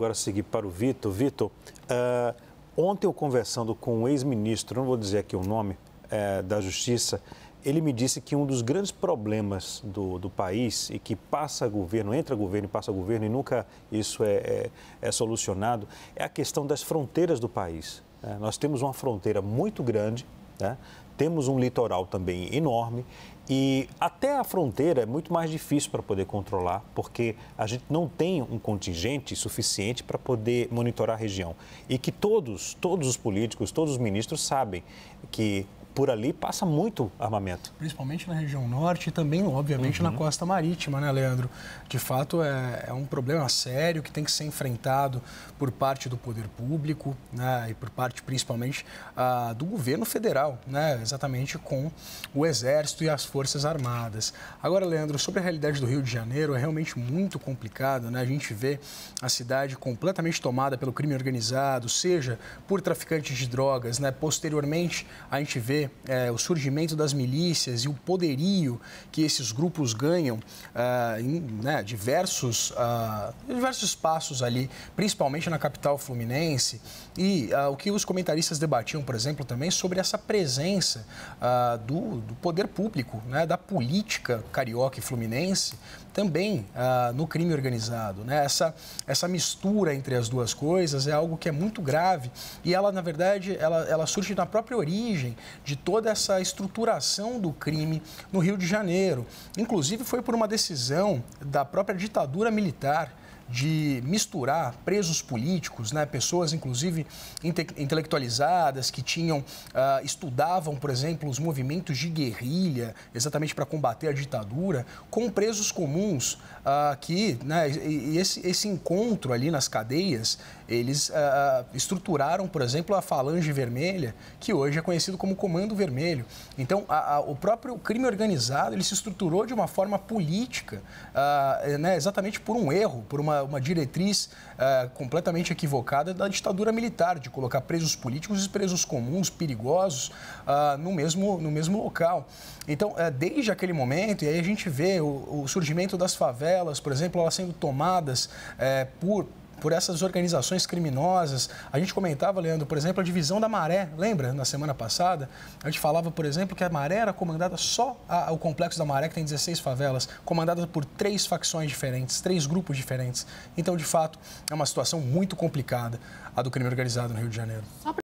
agora seguir para o Vitor. Vitor, uh, ontem eu conversando com um ex-ministro, não vou dizer aqui o nome, uh, da Justiça, ele me disse que um dos grandes problemas do, do país e que passa governo, entra governo e passa governo e nunca isso é, é, é solucionado, é a questão das fronteiras do país. Né? nós temos uma fronteira muito grande né? Temos um litoral também enorme e até a fronteira é muito mais difícil para poder controlar, porque a gente não tem um contingente suficiente para poder monitorar a região. E que todos, todos os políticos, todos os ministros sabem que por ali passa muito armamento. Principalmente na região norte e também, obviamente, uhum. na costa marítima, né, Leandro? De fato, é, é, um problema sério que tem que ser enfrentado por parte do poder público né, e por parte, principalmente, do governo federal, né, exatamente com o Exército e as Forças Armadas. Agora, Leandro, sobre a realidade do Rio de Janeiro, é realmente muito complicado. Né? A gente vê a cidade completamente tomada pelo crime organizado, seja por traficantes de drogas, né? posteriormente a gente vê é, o surgimento das milícias e o poderio que esses grupos ganham é, em né, diversos, ah, diversos espaços ali, principalmente na capital fluminense, e ah, o que os comentaristas debatiam, por exemplo, também sobre essa presença ah, do, do, poder público, né, da política carioca e fluminense, também no crime organizado. Né? Essa, essa mistura entre as duas coisas é algo que é muito grave e ela, na verdade, ela, ela surge na própria origem de toda essa estruturação do crime no Rio de Janeiro. Inclusive, foi por uma decisão da própria ditadura militar de misturar presos políticos, né, pessoas inclusive inte intelectualizadas que tinham uh, estudavam, por exemplo, os movimentos de guerrilha, exatamente para combater a ditadura, com presos comuns uh, que, né, e, e esse, esse, encontro ali nas cadeias, eles uh, estruturaram, por exemplo, a falange vermelha, que hoje é conhecido como comando vermelho. Então, a, a, o próprio crime organizado ele se estruturou de uma forma política, né, exatamente por um erro, por uma uma, diretriz uh, completamente equivocada da ditadura militar, de colocar presos políticos e presos comuns, perigosos, uh, no, mesmo, no mesmo local. Então, uh, desde aquele momento, e aí a gente vê o, o, surgimento das favelas, por exemplo, elas sendo tomadas é, por por essas organizações criminosas. A gente comentava, Leandro, por exemplo, a divisão da Maré, lembra? Na semana passada, a gente falava, por exemplo, que a Maré era comandada só, a, o complexo da Maré, que tem 16 favelas, comandada por três facções diferentes, três grupos diferentes. Então, de fato, é uma situação muito complicada a do crime organizado no Rio de Janeiro.